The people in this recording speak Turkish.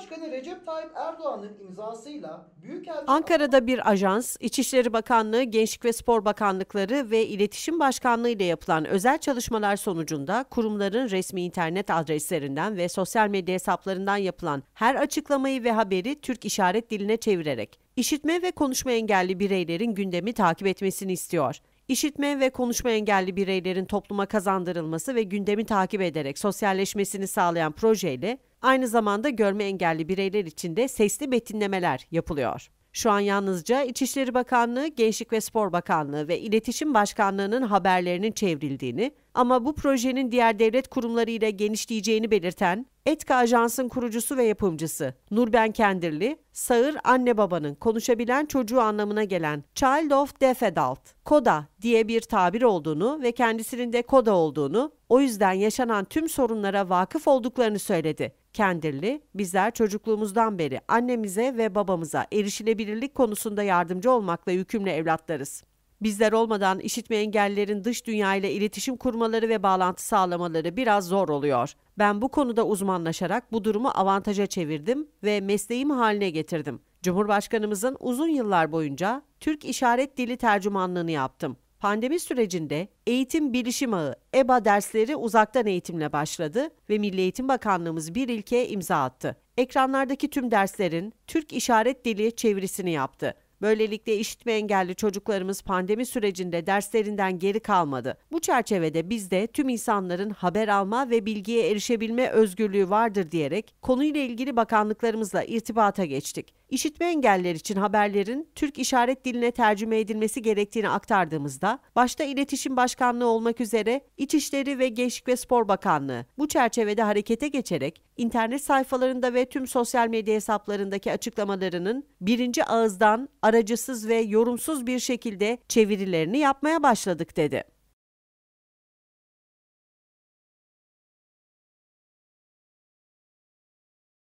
Cumhurbaşkanı Recep Tayyip Erdoğan'ın imzasıyla Büyükelçi... Ankara'da bir ajans, İçişleri Bakanlığı, Gençlik ve Spor Bakanlıkları ve İletişim Başkanlığı ile yapılan özel çalışmalar sonucunda kurumların resmi internet adreslerinden ve sosyal medya hesaplarından yapılan her açıklamayı ve haberi Türk işaret diline çevirerek işitme ve konuşma engelli bireylerin gündemi takip etmesini istiyor. İşitme ve konuşma engelli bireylerin topluma kazandırılması ve gündemi takip ederek sosyalleşmesini sağlayan projeyle aynı zamanda görme engelli bireyler için de sesli metinlemeler yapılıyor. Şu an yalnızca İçişleri Bakanlığı, Gençlik ve Spor Bakanlığı ve İletişim Başkanlığı'nın haberlerinin çevrildiğini, ama bu projenin diğer devlet kurumlarıyla genişleyeceğini belirten Etka Ajans'ın kurucusu ve yapımcısı Nurben Kendirli, sağır anne babanın konuşabilen çocuğu anlamına gelen Child of Deaf Adult, KODA diye bir tabir olduğunu ve kendisinin de KODA olduğunu, o yüzden yaşanan tüm sorunlara vakıf olduklarını söyledi. Kendirli, bizler çocukluğumuzdan beri annemize ve babamıza erişilebilirlik konusunda yardımcı olmakla yükümlü evlatlarız. Bizler olmadan işitme engellerin dış dünyayla iletişim kurmaları ve bağlantı sağlamaları biraz zor oluyor. Ben bu konuda uzmanlaşarak bu durumu avantaja çevirdim ve mesleğim haline getirdim. Cumhurbaşkanımızın uzun yıllar boyunca Türk işaret Dili tercümanlığını yaptım. Pandemi sürecinde Eğitim Bilişim Ağı EBA dersleri uzaktan eğitimle başladı ve Milli Eğitim Bakanlığımız bir ilkeye imza attı. Ekranlardaki tüm derslerin Türk işaret Dili çevirisini yaptı. Böylelikle işitme engelli çocuklarımız pandemi sürecinde derslerinden geri kalmadı. Bu çerçevede biz de tüm insanların haber alma ve bilgiye erişebilme özgürlüğü vardır diyerek konuyla ilgili bakanlıklarımızla irtibata geçtik. İşitme engeller için haberlerin Türk işaret diline tercüme edilmesi gerektiğini aktardığımızda, başta İletişim Başkanlığı olmak üzere İçişleri ve Gençlik ve Spor Bakanlığı bu çerçevede harekete geçerek internet sayfalarında ve tüm sosyal medya hesaplarındaki açıklamalarının birinci ağızdan aracısız ve yorumsuz bir şekilde çevirilerini yapmaya başladık dedi.